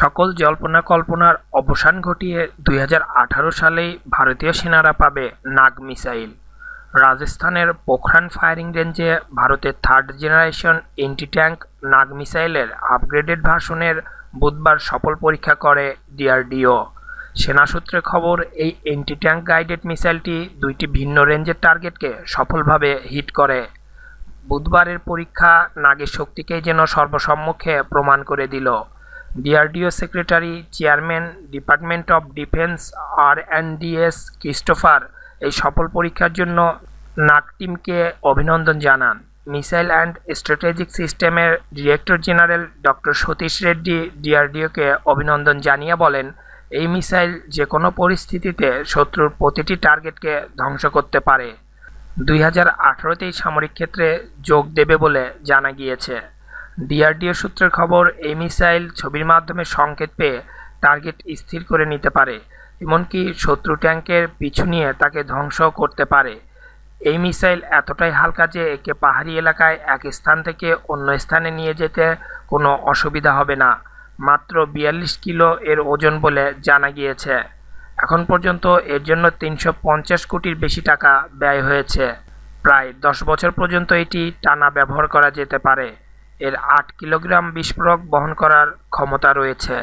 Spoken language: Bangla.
সকল জল্পনা কল্পনার অবসান ঘটিয়ে দুই সালেই ভারতীয় সেনারা পাবে নাগ মিসাইল রাজস্থানের পোখরান ফায়ারিং রেঞ্জে ভারতের third generation anti tank Nag মিসাইলের আপগ্রেডেড ভার্সনের বুধবার সফল পরীক্ষা করে ডিআরডিও সেনা সূত্রে খবর এই এন্টি ট্যাঙ্ক গাইডেড মিসাইলটি দুইটি ভিন্ন রেঞ্জের টার্গেটকে সফলভাবে হিট করে বুধবারের পরীক্ষা নাগের শক্তিকে যেন সর্বসম্মুখে প্রমাণ করে দিল DRDO secretary chairman department of defence R and D S Christopher এই সফল পরীক্ষার জন্য নাক টিমকে অভিনন্দন জানান মিসাইল অ্যান্ড স্ট্র্যাটেজিক সিস্টেমের director general doctor Satish Reddy ডিআরডিওকে অভিনন্দন জানিয়ে বলেন এই মিসাইল যে কোনো পরিস্থিতিতে শত্রুর প্রতিটি টার্গেটকে ধ্বংস করতে পারে দুই হাজার সামরিক ক্ষেত্রে যোগ দেবে বলে জানা গিয়েছে ডিআরডিও সূত্রের খবর এই মিসাইল ছবির মাধ্যমে সংকেত পেয়ে টার্গেট স্থির করে নিতে পারে এমনকি শত্রু ট্যাঙ্কের পিছু নিয়ে তাকে ধ্বংস করতে পারে এই মিসাইল এতটাই হালকা যে একে পাহাড়ি এলাকায় এক স্থান থেকে অন্য স্থানে নিয়ে যেতে কোনো অসুবিধা হবে না মাত্র বিয়াল্লিশ কিলো এর ওজন বলে জানা গিয়েছে এখন পর্যন্ত এর জন্য তিনশো কোটির বেশি টাকা ব্যয় হয়েছে প্রায় দশ বছর পর্যন্ত এটি টানা ব্যবহার করা যেতে পারে এর আট কিলোগ্রাম বিস্ফোরক বহন করার ক্ষমতা রয়েছে